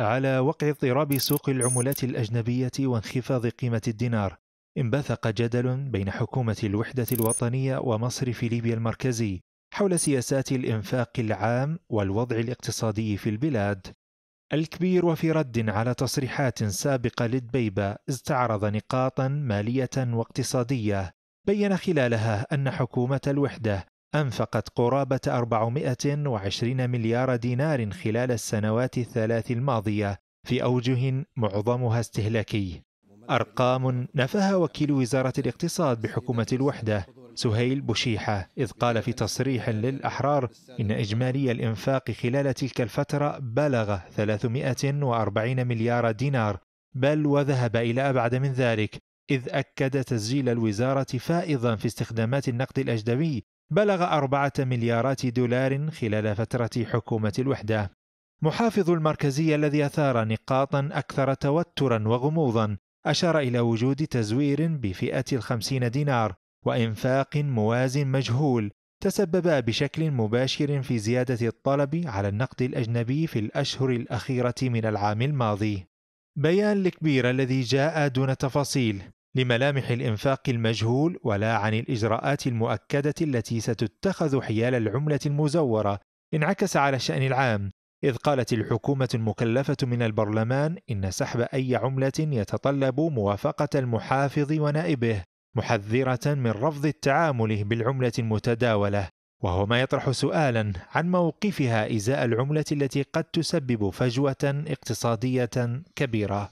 على وقع اضطراب سوق العملات الأجنبية وانخفاض قيمة الدينار انبثق جدل بين حكومة الوحدة الوطنية ومصرف ليبيا المركزي حول سياسات الإنفاق العام والوضع الاقتصادي في البلاد الكبير وفي رد على تصريحات سابقة لدبيبة استعرض نقاطا مالية واقتصادية بين خلالها أن حكومة الوحدة أنفقت قرابة 420 مليار دينار خلال السنوات الثلاث الماضية في أوجه معظمها استهلاكي أرقام نفاها وكيل وزارة الاقتصاد بحكومة الوحدة سهيل بوشيحة إذ قال في تصريح للأحرار إن إجمالي الإنفاق خلال تلك الفترة بلغ 340 مليار دينار بل وذهب إلى أبعد من ذلك إذ أكد تسجيل الوزارة فائضا في استخدامات النقد الأجنبي بلغ أربعة مليارات دولار خلال فترة حكومة الوحدة. محافظ المركزية الذي أثار نقاطا أكثر توترا وغموضا أشار إلى وجود تزوير بفئة الخمسين دينار وإنفاق موازٍ مجهول تسببا بشكل مباشر في زيادة الطلب على النقد الأجنبي في الأشهر الأخيرة من العام الماضي. بيان الكبير الذي جاء دون تفاصيل لملامح الإنفاق المجهول ولا عن الإجراءات المؤكدة التي ستتخذ حيال العملة المزورة انعكس على الشأن العام إذ قالت الحكومة المكلفة من البرلمان إن سحب أي عملة يتطلب موافقة المحافظ ونائبه محذرة من رفض التعامل بالعملة المتداولة وهو ما يطرح سؤالا عن موقفها إزاء العملة التي قد تسبب فجوة اقتصادية كبيرة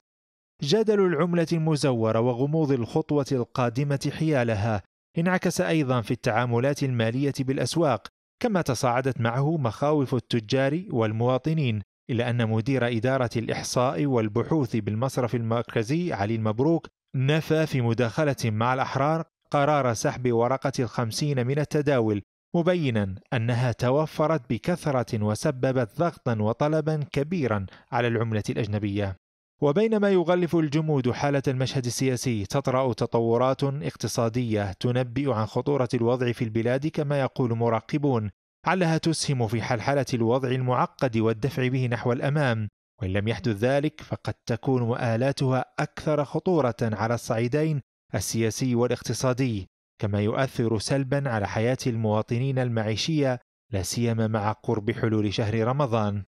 جدل العملة المزورة وغموض الخطوة القادمة حيالها انعكس أيضا في التعاملات المالية بالأسواق كما تصاعدت معه مخاوف التجار والمواطنين إلا أن مدير إدارة الإحصاء والبحوث بالمصرف المركزي علي المبروك نفى في مداخلة مع الأحرار قرار سحب ورقة الخمسين من التداول مبينا أنها توفرت بكثرة وسببت ضغطا وطلبا كبيرا على العملة الأجنبية وبينما يغلف الجمود حالة المشهد السياسي تطرأ تطورات اقتصادية تنبئ عن خطورة الوضع في البلاد كما يقول مراقبون علها تسهم في حلحلة الوضع المعقد والدفع به نحو الأمام وإن لم يحدث ذلك فقد تكون مآلاتها أكثر خطورة على الصعيدين السياسي والاقتصادي كما يؤثر سلبا على حياة المواطنين المعيشية لا سيما مع قرب حلول شهر رمضان